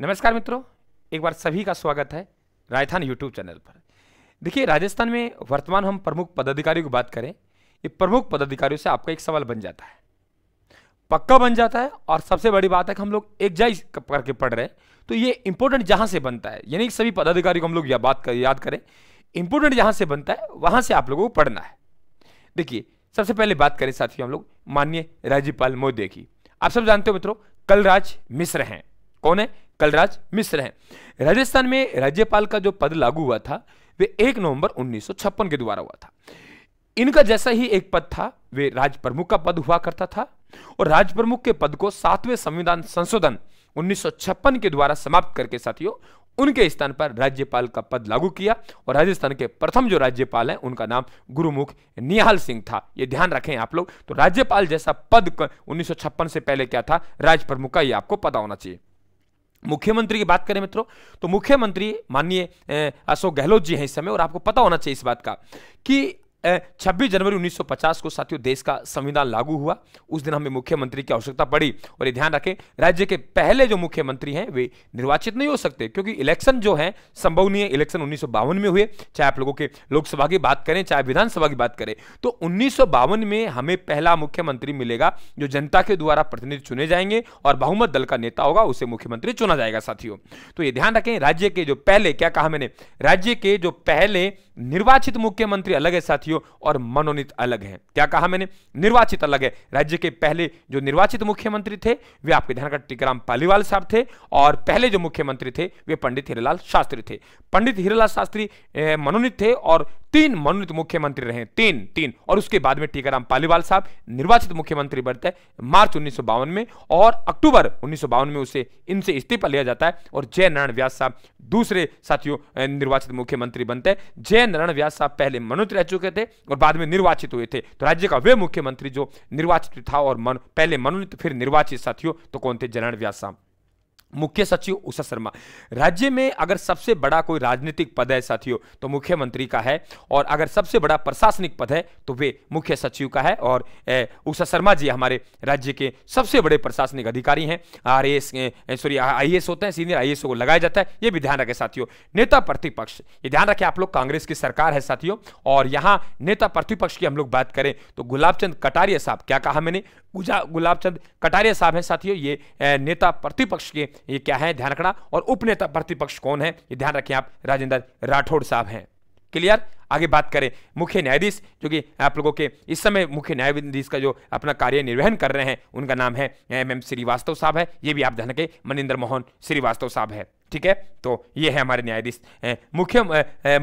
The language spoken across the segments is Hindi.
नमस्कार मित्रों एक बार सभी का स्वागत है राजस्थान यूट्यूब चैनल पर देखिए राजस्थान में वर्तमान हम प्रमुख पदाधिकारियों की बात करें ये प्रमुख पदाधिकारियों से आपका एक सवाल बन जाता है पक्का बन जाता है और सबसे बड़ी बात है कि हम लोग एक एग्जाई करके पढ़ रहे हैं तो ये इंपॉर्टेंट जहाँ से बनता है यानी कि सभी पदाधिकारी को हम लोग या बात कर याद करें इंपॉर्टेंट जहाँ से बनता है वहाँ से आप लोगों को पढ़ना है देखिए सबसे पहले बात करें साथियों हम लोग माननीय राज्यपाल मोदी की आप सब जानते हो मित्रों कलराज मिश्र हैं कौन है कलराज मिश्र हैं राजस्थान में राज्यपाल का जो पद लागू हुआ था वे एक नवंबर उन्नीस के द्वारा हुआ था इनका जैसा ही एक पद था वे राज प्रमुख का पद हुआ करता था और राज प्रमुख के पद को सातवें संविधान संशोधन उन्नीस के द्वारा समाप्त करके साथियों उनके स्थान पर राज्यपाल का पद लागू किया और राजस्थान के प्रथम जो राज्यपाल हैं उनका नाम गुरुमुख निहाल सिंह था ये ध्यान रखें आप लोग तो राज्यपाल जैसा पद उन्नीस से पहले क्या था राज प्रमुख का ये आपको पता होना चाहिए मुख्यमंत्री की बात करें मित्रों तो मुख्यमंत्री माननीय अशोक गहलोत जी हैं इस समय और आपको पता होना चाहिए इस बात का कि छब्बीस जनवरी 1950 को साथियों देश का संविधान लागू हुआ उस दिन हमें मुख्यमंत्री की आवश्यकता पड़ी और ये ध्यान रखें राज्य के पहले जो मुख्यमंत्री हैं वे निर्वाचित नहीं हो सकते क्योंकि इलेक्शन जो है संभव नहीं है इलेक्शन उन्नीस में हुए चाहे आप लोगों के लोकसभा की बात करें चाहे विधानसभा की बात करें तो उन्नीस में हमें पहला मुख्यमंत्री मिलेगा जो जनता के द्वारा प्रतिनिधि चुने जाएंगे और बहुमत दल का नेता होगा उसे मुख्यमंत्री चुना जाएगा साथियों तो ये ध्यान रखें राज्य के जो पहले क्या कहा मैंने राज्य के जो पहले निर्वाचित मुख्यमंत्री अलग है साथियों साथियों और मनोनीत अलग हैं क्या कहा मैंने निर्वाचित अलग है राज्य के पहले जो निर्वाचित मुख्यमंत्री थे वे आपके ध्यान का टिकराम पालीवाल साहब थे और पहले जो मुख्यमंत्री थे वे पंडित हीरालाल शास्त्री थे पंडित हीरालाल शास्त्री मनोनीत थे और तीन मनोनीत मुख्यमंत्री रहे तीन तीन और उसके बाद में टीकाराम पालीवाल साहब निर्वाचित मुख्यमंत्री बनते मार्च उन्नीस में और अक्टूबर उन्नीस में उसे इनसे इस्तीफा लिया जाता है और जय नारायण व्यास साहब दूसरे साथियों निर्वाचित मुख्यमंत्री बनते जय नारायण व्यास साहब पहले मनोनीत रह चुके थे थे और बाद में निर्वाचित हुए थे तो राज्य का वे मुख्यमंत्री जो निर्वाचित था और मन, पहले मनोनीत फिर निर्वाचित साथियों तो कौन थे जलन व्यासाम मुख्य सचिव उषा शर्मा राज्य में अगर सबसे बड़ा कोई राजनीतिक पद है साथियों तो मुख्यमंत्री का है और अगर सबसे बड़ा प्रशासनिक पद है तो वे मुख्य सचिव का है और उषा शर्मा जी हमारे राज्य के सबसे बड़े प्रशासनिक अधिकारी हैं आर एस सॉरी आई होते हैं सीनियर आई को लगाया जाता है ये भी ध्यान रखें साथियों नेता प्रतिपक्ष ये ध्यान रखें आप लोग कांग्रेस की सरकार है साथियों और यहाँ नेता प्रतिपक्ष की हम लोग बात करें तो गुलाब चंद कटारिया साहब क्या कहा मैंने गुलाब चंद कटारिया साहब हैं साथियों ये नेता प्रतिपक्ष के ये क्या है ध्यान रखना और उपनेता प्रतिपक्ष कौन है ये ध्यान रखें आप राजेंद्र राठौड़ साहब हैं क्लियर आगे बात करें मुख्य न्यायाधीश जो कि आप लोगों के इस समय मुख्य न्यायाधीश का जो अपना कार्य निर्वहन कर रहे हैं उनका नाम है एम एम श्रीवास्तव साहब है ये भी आप ध्यान रखें मनिंदर मोहन श्रीवास्तव साहब है ठीक है तो ये है हमारे न्यायाधीश मुख्य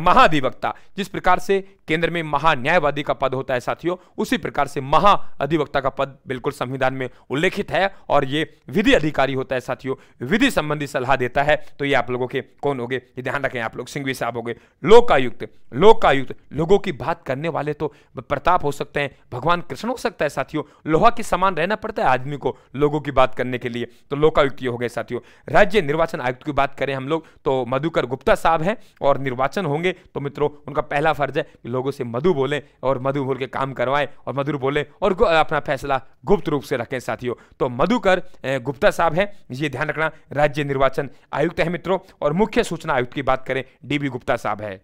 महाधिवक्ता जिस प्रकार से केंद्र में महान्यायवादी का पद होता है साथियों उसी प्रकार से महाअधिवक्ता का पद बिल्कुल संविधान में उल्लेखित है और ये विधि अधिकारी होता है साथियों विधि संबंधी सलाह देता है तो ये आप लोगों के कौन हो गए ये ध्यान रखें आप लोग सिंघवी साहब हो गए लोकायुक्त लोकायुक्त लोगों की बात करने वाले तो प्रताप हो सकते हैं भगवान कृष्ण हो सकता है साथियों लोहा के समान रहना पड़ता है आदमी को लोगों की बात करने के लिए तो लोकायुक्त ये हो गए साथियों राज्य निर्वाचन आयुक्त की बात करें हम लोग तो मधुकर गुप्ता साहब हैं और निर्वाचन होंगे तो मित्रों उनका पहला फर्ज है कि लोगों से मधु बोलें और मधु बोल के काम करवाएं और मधुर बोलें और अपना फैसला गुप्त रूप से रखें साथियों तो मधुकर गुप्ता साहब हैं ये ध्यान रखना राज्य निर्वाचन आयुक्त है मित्रों और मुख्य सूचना आयुक्त की बात करें डी गुप्ता साहब है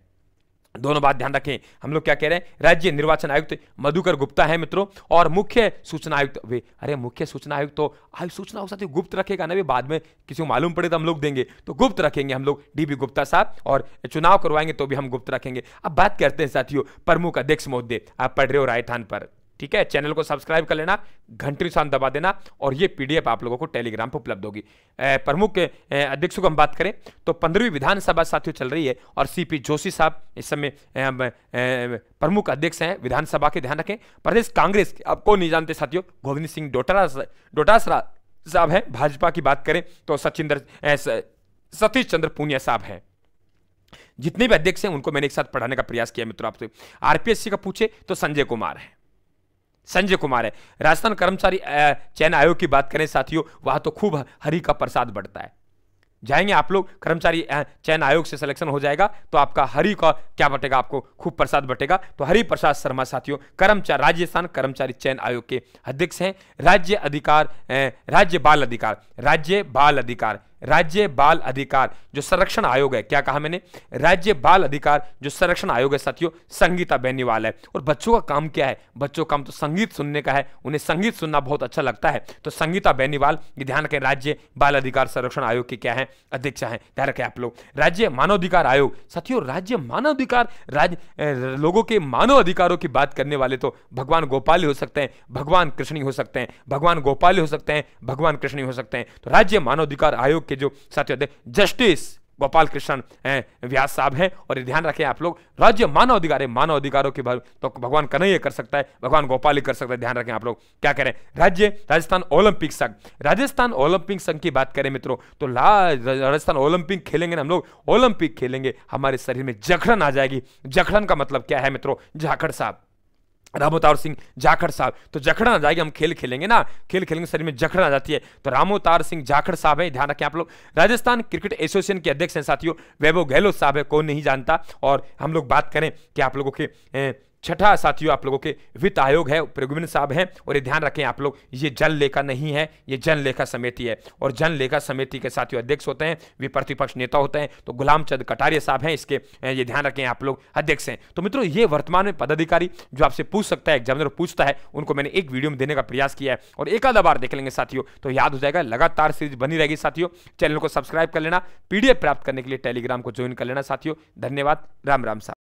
दोनों बात ध्यान रखें हम लोग क्या कह रहे हैं राज्य निर्वाचन आयुक्त मधुकर गुप्ता है मित्रों और मुख्य सूचना आयुक्त वे अरे मुख्य सूचना आयुक्त तो आयु सूचना साथ गुप्त रखेगा ना भी बाद में किसी को मालूम पड़े तो हम लोग देंगे तो गुप्त रखेंगे हम लोग डीबी गुप्ता साहब और चुनाव करवाएंगे तो भी हम गुप्त रखेंगे अब बात करते हैं साथियों प्रमुख अध्यक्ष महोदय आप पढ़ रहे हो राजस्थान पर ठीक है चैनल को सब्सक्राइब कर लेना घंटी निशान दबा देना और ये पीडीएफ आप लोगों को टेलीग्राम पर उपलब्ध होगी प्रमुख अध्यक्षों को हम बात करें तो पंद्रहवीं विधानसभा साथियों चल रही है और सीपी जोशी साहब इस समय प्रमुख अध्यक्ष हैं विधानसभा के ध्यान रखें प्रदेश कांग्रेस अब कौन नहीं जानते साथियों गोविंद सिंह डोटरा डोटासरा साहब हैं भाजपा की बात करें तो सचिंद्र सतीश चंद्र पूनिया साहब हैं जितने भी अध्यक्ष हैं उनको मैंने एक साथ पढ़ाने का प्रयास किया मित्रों आपसे आरपीएससी का पूछे तो संजय कुमार हैं संजय कुमार है राजस्थान कर्मचारी चयन आयोग की बात करें साथियों वहां तो खूब हरी का प्रसाद बढ़ता है जाएंगे आप लोग कर्मचारी चयन आयोग से सिलेक्शन हो जाएगा तो आपका हरी का क्या बटेगा आपको खूब प्रसाद बटेगा तो हरी प्रसाद शर्मा साथियों कर्मचारी राजस्थान कर्मचारी चयन आयोग के अध्यक्ष हैं राज्य अधिकार राज्य बाल अधिकार राज्य बाल अधिकार राज्य बाल अधिकार जो संरक्षण आयोग है क्या कहा मैंने राज्य बाल अधिकार जो संरक्षण आयोग है साथियों संगीता बेनीवाल है और बच्चों का काम क्या है बच्चों का काम तो संगीत सुनने का है उन्हें संगीत सुनना बहुत अच्छा लगता है तो संगीता बेनीवाल ये ध्यान रखें राज्य बाल अधिकार संरक्षण आयोग की क्या है अध्यक्ष है ध्यान रखें आप लोग राज्य मानवाधिकार आयोग साथियों राज्य मानवाधिकार राज्य लोगों के मानव अधिकारों की बात करने वाले तो भगवान गोपाल हो सकते हैं भगवान कृष्णी हो सकते हैं भगवान गोपाल हो सकते हैं भगवान कृष्णी हो सकते हैं तो राज्य मानवाधिकार आयोग के जो साथी होते जस्टिस गोपाल कृष्ण व्यास साहब हैं और ये ध्यान रखें आप लोग राज्य मानव अधिकार है मानव अधिकारों के तो भगवान कन्हैया कर सकता है भगवान गोपाल ही कर सकता है ध्यान रखें आप लोग क्या करें राज्य राजस्थान ओलंपिक संघ राजस्थान ओलंपिक संघ की बात करें मित्रों तो राजस्थान ओलंपिक खेलेंगे ना हम लोग ओलंपिक खेलेंगे हमारे शरीर में जखड़न आ जाएगी जखड़न का मतलब क्या है मित्रों झाखड़ साहब रामोतार सिंह जाखड़ साहब तो जखड़ ना जाएगी हम खेल खेलेंगे ना खेल खेलेंगे शरीर में जखड़ आ जाती है तो रामोतार सिंह जाखड़ साहब है ध्यान रखें आप लोग राजस्थान क्रिकेट एसोसिएशन के अध्यक्ष हैं साथियों वैभव गहलोत साहब है कौन नहीं जानता और हम लोग बात करें कि आप लोगों के छठा साथियों आप लोगों के वित्त आयोग है प्रगुविंद साहब हैं और ये ध्यान रखें आप लोग ये जन लेखा नहीं है ये जन लेखा समिति है और जन लेखा समिति के साथियों अध्यक्ष होते हैं वे प्रतिपक्ष नेता होते हैं तो गुलाम चंद कटारिया साहब हैं इसके ये ध्यान रखें आप लोग अध्यक्ष हैं तो मित्रों ये वर्तमान में पदाधिकारी जो आपसे पूछ सकता है एग्जामिनर पूछता है उनको मैंने एक वीडियो में देने का प्रयास किया है और एक आधा बार देख लेंगे साथियों तो याद हो जाएगा लगातार सीरीज बनी रहेगी साथियों चैनल को सब्सक्राइब कर लेना पीडीएफ प्राप्त करने के लिए टेलीग्राम को ज्वाइन कर लेना साथियों धन्यवाद राम राम साहब